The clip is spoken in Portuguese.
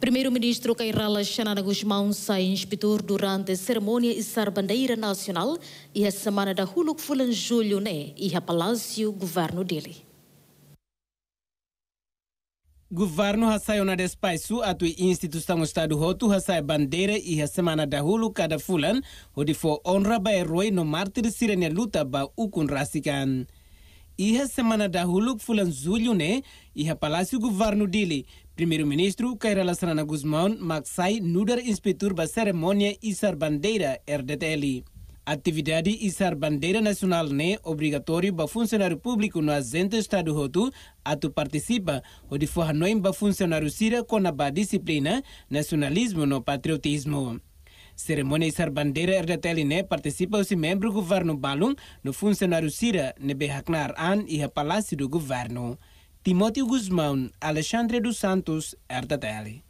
Primeiro-ministro Kairala Xanana Guzmão sai inspetor durante a cerimônia e bandeira nacional e a semana da Huluk Fulan Julho né, e a Palácio Governo dele. Governo hasai ona despaisu atu instituição estado hotu hasai bandeira e a semana da hulu cada fulan, onde for honra ba Rui no mártir sirene luta ba ukun rasikan iha semana da huluk fulan julho ne iha palácio governo dili primeiro-ministro Kairalasrana Guzmão maksai nudar inspetor ba cerimônia isar bandeira RDTL atividade isar bandeira nacional ne obrigatório ba funcionário público no azente estado hotu atu participa o de forra noim ba funcionário sira com a ba disciplina nacionalismo no patriotismo Cerimônia sar bandeira RDTL ne participa os membros do governo Balum, no funcionário Sira, nebe Haknar An e a Palácio do Governo. Timóteo Guzmão, Alexandre dos Santos, RDTL.